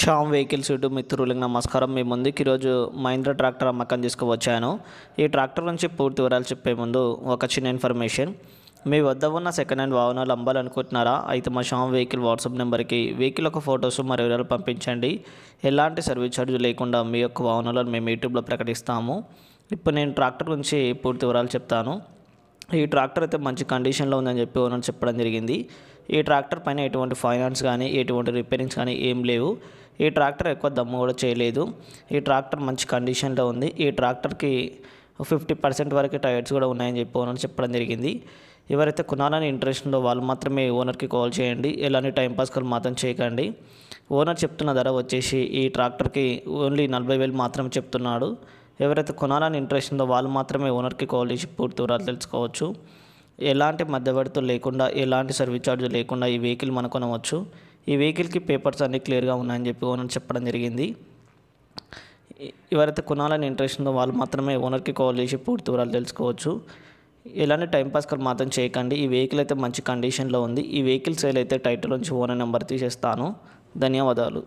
Sam vehicles YouTube మిత్రులకు నమస్కారం మీ ముందుకు ఈరోజు మహేంద్ర ట్రాక్టర్ అమ్మకం తీసుకువచ్చాను ఈ ట్రాక్టర్ నుంచి పూర్తి వివరాలు చెప్పే ముందు ఒక చిన్న ఇన్ఫర్మేషన్ మీ వద్ద ఉన్న సెకండ్ హ్యాండ్ వాహనాలు అమ్మాలనుకుంటున్నారా అయితే మా షామ్ వెహికల్ వాట్సాప్ నెంబర్కి వెహికల్ ఒక ఫొటోస్ మరియు వివరాలు పంపించండి ఎలాంటి సర్వీస్ ఛార్జ్ లేకుండా మీ యొక్క వాహనాలను మేము యూట్యూబ్లో ప్రకటిస్తాము ఇప్పుడు నేను ట్రాక్టర్ నుంచి పూర్తి వివరాలు చెప్తాను ఈ ట్రాక్టర్ అయితే మంచి కండిషన్లో ఉందని చెప్పి ఓనర్ చెప్పడం జరిగింది ఈ ట్రాక్టర్ పైన ఎటువంటి ఫైనాన్స్ కానీ ఎటువంటి రిపేరింగ్స్ కానీ ఏం లేవు ఈ ట్రాక్టర్ ఎక్కువ దమ్ము కూడా చేయలేదు ఈ ట్రాక్టర్ మంచి కండిషన్లో ఉంది ఈ ట్రాక్టర్కి ఫిఫ్టీ పర్సెంట్ వరకు టైర్స్ కూడా ఉన్నాయని చెప్పి ఓనర్ చెప్పడం జరిగింది ఎవరైతే కొనాలని ఇంట్రెస్ట్ ఉందో వాళ్ళు మాత్రమే ఓనర్కి కాల్ చేయండి ఎలాంటి టైంపాస్ కాల్ మాత్రం చేయకండి ఓనర్ చెప్తున్న ధర వచ్చేసి ఈ ట్రాక్టర్కి ఓన్లీ నలభై వేలు మాత్రం చెప్తున్నాడు ఎవరైతే కొనాలని ఇంట్రెస్ట్ ఉందో వాళ్ళు మాత్రమే ఓనర్కి కాల్ చేసి పూర్తి వివరాలు తెలుసుకోవచ్చు ఎలాంటి మధ్యవర్తులు లేకుండా ఎలాంటి సర్వీస్ ఛార్జ్ లేకుండా ఈ వెహికల్ మనం కొనవచ్చు ఈ వెహికల్కి పేపర్స్ అన్నీ క్లియర్గా ఉన్నాయని చెప్పి ఓనర్ చెప్పడం జరిగింది ఎవరైతే కొనాలని ఇంట్రెస్ట్ ఉందో వాళ్ళు మాత్రమే ఓనర్కి కాల్ చేసి పూర్తి వివరాలు తెలుసుకోవచ్చు ఎలాంటి టైంపాస్ కాల్ మాత్రం చేయకండి ఈ వెహికల్ అయితే మంచి కండిషన్లో ఉంది ఈ వెహికల్ సేల్ అయితే టైటిల్ నుంచి ఓనర్ నెంబర్ తీసేస్తాను ధన్యవాదాలు